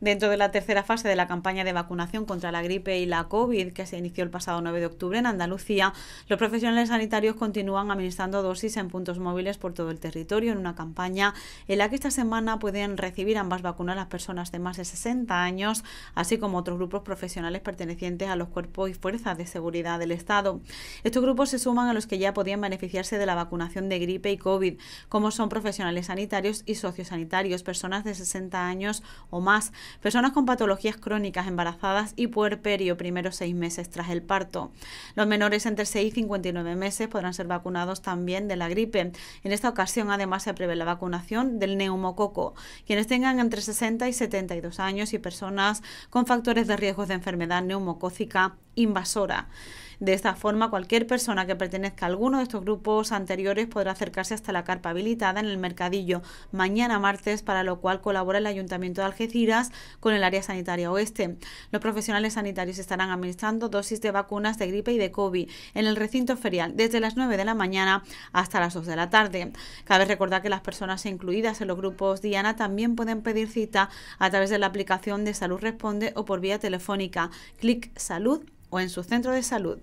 Dentro de la tercera fase de la campaña de vacunación contra la gripe y la COVID, que se inició el pasado 9 de octubre en Andalucía, los profesionales sanitarios continúan administrando dosis en puntos móviles por todo el territorio en una campaña en la que esta semana pueden recibir ambas vacunas las personas de más de 60 años, así como otros grupos profesionales pertenecientes a los cuerpos y fuerzas de seguridad del Estado. Estos grupos se suman a los que ya podían beneficiarse de la vacunación de gripe y COVID, como son profesionales sanitarios y sociosanitarios, personas de 60 años o más, personas con patologías crónicas, embarazadas y puerperio primeros seis meses tras el parto. Los menores entre 6 y 59 meses podrán ser vacunados también de la gripe. En esta ocasión, además, se prevé la vacunación del neumococo. Quienes tengan entre 60 y 72 años y personas con factores de riesgo de enfermedad neumocócica invasora. De esta forma, cualquier persona que pertenezca a alguno de estos grupos anteriores podrá acercarse hasta la carpa habilitada en el mercadillo mañana martes, para lo cual colabora el Ayuntamiento de Algeciras con el área sanitaria oeste. Los profesionales sanitarios estarán administrando dosis de vacunas de gripe y de COVID en el recinto ferial desde las 9 de la mañana hasta las 2 de la tarde. Cabe recordar que las personas incluidas en los grupos Diana también pueden pedir cita a través de la aplicación de Salud Responde o por vía telefónica. Clic Salud o en su centro de salud.